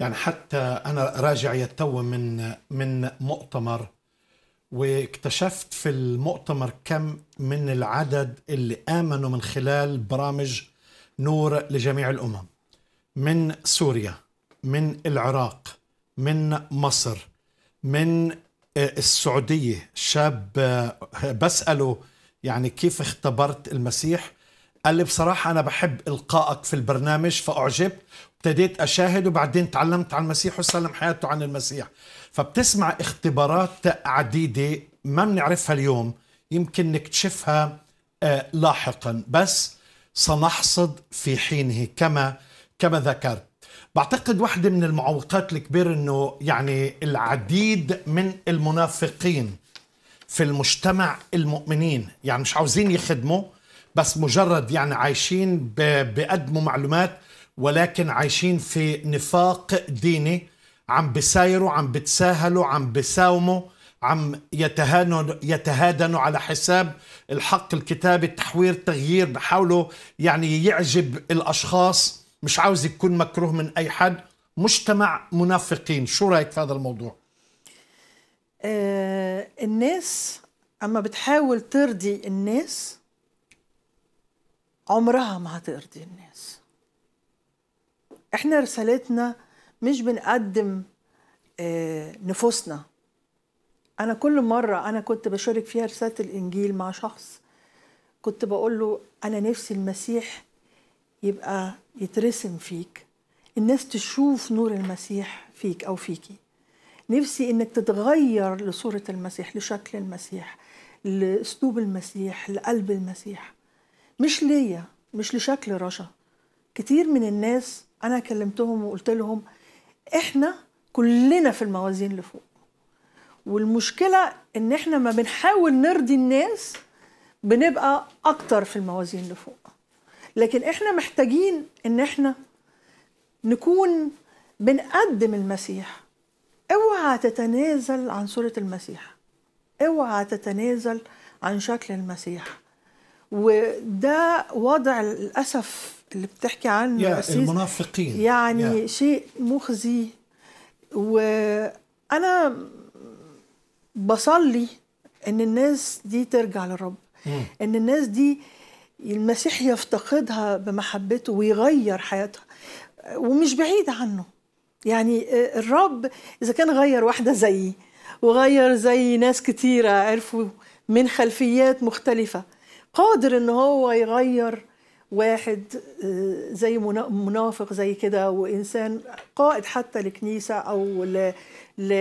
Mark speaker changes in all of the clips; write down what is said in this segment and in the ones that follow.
Speaker 1: يعني حتى انا راجع يتو من من مؤتمر واكتشفت في المؤتمر كم من العدد اللي امنوا من خلال برامج نور لجميع الامم من سوريا من العراق من مصر من آه، السعوديه شاب آه، بساله يعني كيف اختبرت المسيح قال لي بصراحة أنا بحب إلقائك في البرنامج فأعجبت ابتديت أشاهد وبعدين تعلمت عن المسيح وسلم حياته عن المسيح فبتسمع اختبارات عديدة ما بنعرفها اليوم يمكن نكتشفها آه، لاحقا بس سنحصد في حينه كما كما ذكرت بعتقد واحدة من المعوقات الكبيرة انه يعني العديد من المنافقين في المجتمع المؤمنين يعني مش عاوزين يخدموا بس مجرد يعني عايشين بقدموا معلومات ولكن عايشين في نفاق ديني عم بسايروا عم بتساهلوا عم بساوموا عم يتهانوا يتهادنوا على حساب الحق الكتابي التحوير التغيير بحاولوا يعني يعجب الاشخاص مش عاوز يكون مكروه من اي حد مجتمع منافقين شو رايك في هذا الموضوع
Speaker 2: آه الناس اما بتحاول ترضي الناس عمرها ما هترضي الناس احنا رسالتنا مش بنقدم آه، نفوسنا انا كل مره انا كنت بشارك فيها رساله الانجيل مع شخص كنت بقول له انا نفسي المسيح يبقى يترسم فيك الناس تشوف نور المسيح فيك او فيكي نفسي انك تتغير لصوره المسيح لشكل المسيح لاسلوب المسيح لقلب المسيح مش ليا مش لشكل رشا كتير من الناس انا كلمتهم وقلت لهم احنا كلنا في الموازين لفوق والمشكله ان احنا ما بنحاول نرضي الناس بنبقى اكتر في الموازين لفوق لكن احنا محتاجين ان احنا نكون بنقدم المسيح اوعى تتنازل عن صوره المسيح اوعى تتنازل عن شكل المسيح وده وضع للاسف اللي بتحكي عنه يا
Speaker 1: المنافقين يعني يا.
Speaker 2: شيء مخزي وانا بصلي ان الناس دي ترجع للرب ان الناس دي المسيح يفتقدها بمحبته ويغير حياتها ومش بعيد عنه يعني الرب اذا كان غير واحده زيي وغير زي ناس كتيره عرفوا من خلفيات مختلفه قادر ان هو يغير واحد آه، زي منافق زي كده وانسان قائد حتى لكنيسه او ل... ل...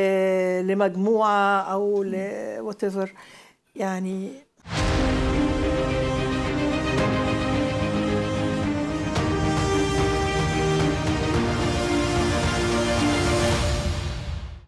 Speaker 2: لمجموعه او ل whatever يعني